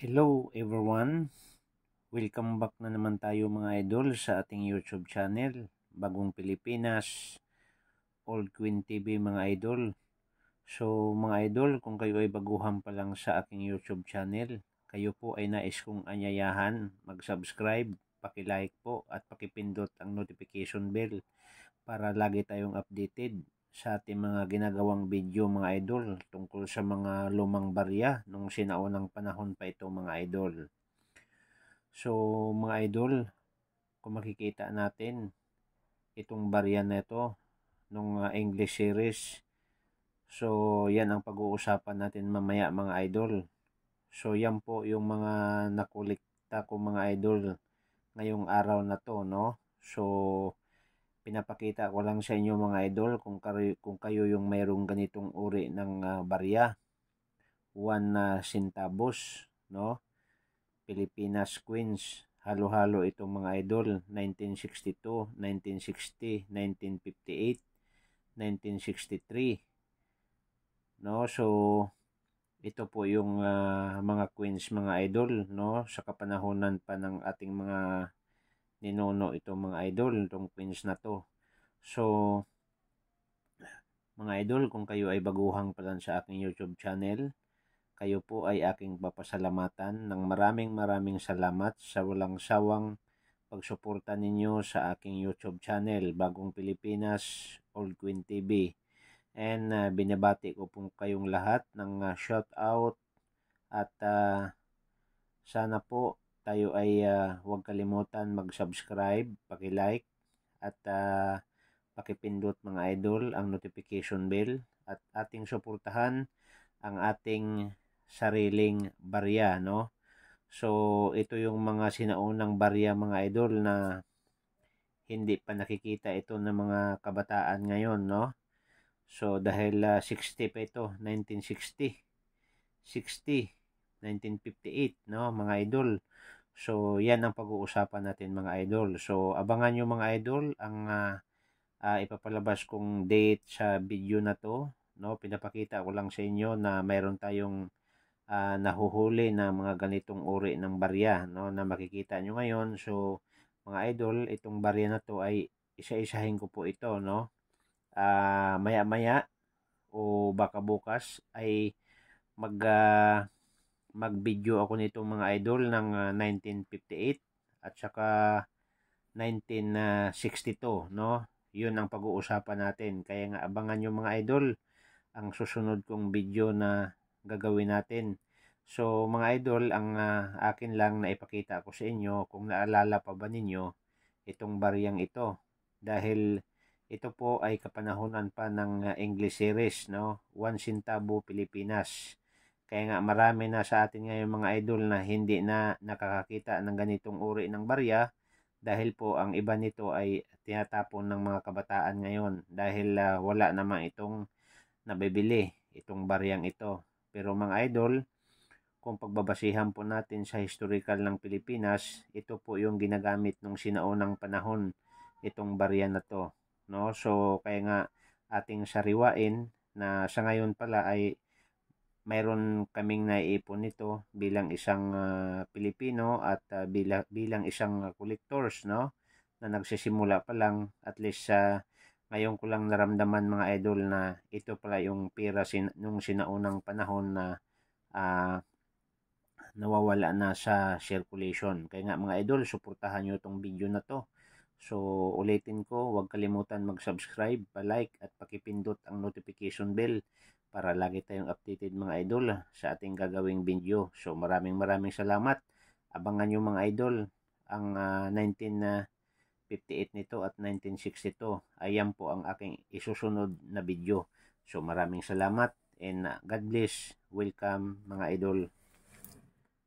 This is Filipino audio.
Hello everyone! Welcome back na naman tayo mga idol sa ating YouTube channel, Bagong Pilipinas, Old Queen TV mga idol. So mga idol, kung kayo ay baguhan pa lang sa aking YouTube channel, kayo po ay nais kong anyayahan, mag-subscribe, paki-like po at paki-pindot ang notification bell para lagi tayong updated sa ating mga ginagawang video mga idol tungkol sa mga lumang barya nung sinaunang panahon pa ito mga idol. So mga idol, kung makikita natin itong barya na ito nung uh, English series. So yan ang pag-uusapan natin mamaya mga idol. So yan po yung mga nakulikta ko mga idol ngayong araw na to no. So pinapakita ko lang sa inyo mga idol kung kayo, kung kayo yung mayroong ganitong uri ng uh, barya 1 na uh, centavos no Pilipinas Queens halo-halo itong mga idol 1962 1960 1958 1963 no so ito po yung uh, mga queens mga idol no sa kapanahonan pa ng ating mga ninuno itong mga idol, itong queens na to. So, mga idol, kung kayo ay baguhang pa sa aking YouTube channel, kayo po ay aking papasalamatan ng maraming maraming salamat sa walang sawang pagsuporta ninyo sa aking YouTube channel, Bagong Pilipinas, Old Queen TV. And uh, binabati ko po kayong lahat ng uh, shout out at uh, sana po tayo ay uh, huwag kalimutan mag-subscribe, paki-like at uh, paki-pindot mga idol ang notification bell at ating suportahan ang ating sariling barya no. So ito yung mga sinaunang barya mga idol na hindi pa nakikita ito ng mga kabataan ngayon no. So dahil uh, ah, 60 pa ito, 1960. 60 1958 no mga idol So, yan ang pag-uusapan natin mga idol. So, abangan nyo mga idol ang uh, uh, ipapalabas kong date sa video na to. No? Pinapakita ko lang sa inyo na mayroon tayong uh, nahuhuli na mga ganitong uri ng barya no? na makikita nyo ngayon. So, mga idol, itong barya na to ay isa-isahin ko po ito. No? Uh, maya-maya o baka bukas ay mag... Uh, mag-video ako nitong mga idol ng 1958 ah, at saka 1962, no? Yun ang pag-uusapan natin. Kaya nga abangan nyo mga idol ang susunod kong video na gagawin natin. So mga idol, ang uh, akin lang na ipakita ko sa inyo kung naalala pa ba ninyo itong bariyang ito. Dahil ito po ay kapanahonan pa ng uh, English series, no? One Centavo Pilipinas kaya nga marami na sa atin ngayon mga idol na hindi na nakakakita ng ganitong uri ng barya dahil po ang iba nito ay tinatapon ng mga kabataan ngayon dahil uh, wala naman itong nabibili itong baryang ito. Pero mga idol, kung pagbabasihan po natin sa historical ng Pilipinas, ito po yung ginagamit nung sinaunang panahon itong barya na to. No? So, kaya nga ating sariwain na sa ngayon pala ay mayroon kaming naipon nito bilang isang uh, Pilipino at uh, ah, bilang, bilang isang ah, collectors no na nagsisimula pa lang at least sa uh, ngayon ko lang naramdaman mga idol na ito pala yung pera sin nung sinaunang panahon na uh, nawawala na sa circulation. Kaya nga mga idol, suportahan nyo itong video na to So, ulitin ko, huwag kalimutan mag-subscribe, pa-like at pakipindot ang notification bell para lagi tayong updated mga idol sa ating gagawing video. So, maraming maraming salamat. Abangan nyo mga idol ang uh, ah, 1958 nito at 1962. Ayan po ang aking isusunod na video. So, maraming salamat and ah, God bless. Welcome mga idol.